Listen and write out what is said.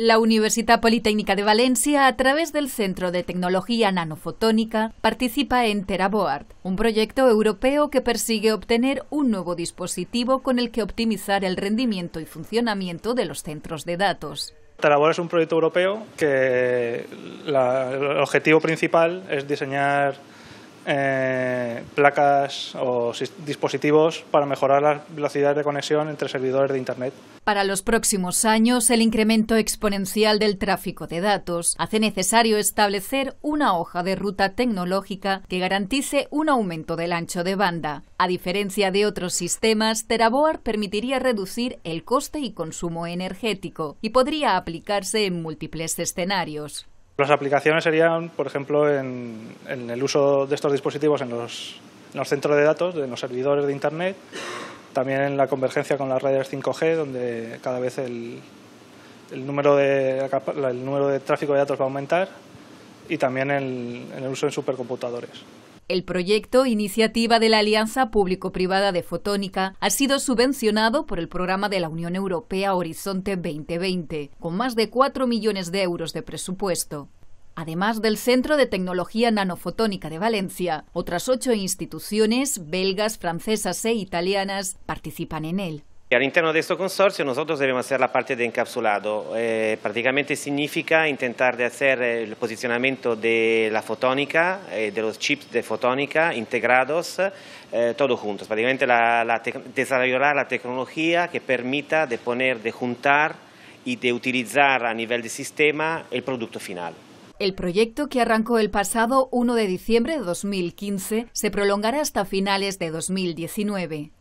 La Universidad Politécnica de Valencia, a través del Centro de Tecnología Nanofotónica, participa en TeraBoard, un proyecto europeo que persigue obtener un nuevo dispositivo con el que optimizar el rendimiento y funcionamiento de los centros de datos. Teraboard es un proyecto europeo que el objetivo principal es diseñar eh, placas o dispositivos para mejorar la velocidad de conexión entre servidores de Internet. Para los próximos años, el incremento exponencial del tráfico de datos hace necesario establecer una hoja de ruta tecnológica que garantice un aumento del ancho de banda. A diferencia de otros sistemas, Teraboard permitiría reducir el coste y consumo energético y podría aplicarse en múltiples escenarios. Las aplicaciones serían, por ejemplo, en, el uso de estos dispositivos en los, centros de datos, en los servidores de Internet, también en la convergencia con las redes 5G, donde cada vez el, número, de, tráfico de datos va a aumentar, y también en, en el uso en supercomputadores. El proyecto, iniciativa de la Alianza Público-Privada de Fotónica, ha sido subvencionado por el programa de la Unión Europea Horizonte 2020, con más de 4 millones de euros de presupuesto. Además del Centro de Tecnología Nanofotónica de Valencia, otras ocho instituciones, belgas, francesas e italianas, participan en él. Al interior de este consorcio nosotros debemos hacer la parte de encapsulado, eh, Prácticamente significa intentar hacer el posicionamiento de la fotónica, eh, de los chips de fotónica integrados eh, todo juntos, Prácticamente desarrollar la tecnología que permita de poner, de juntar y de utilizar a nivel de sistema el producto final. El proyecto, que arrancó el pasado 1 de diciembre de 2015, se prolongará hasta finales de 2019.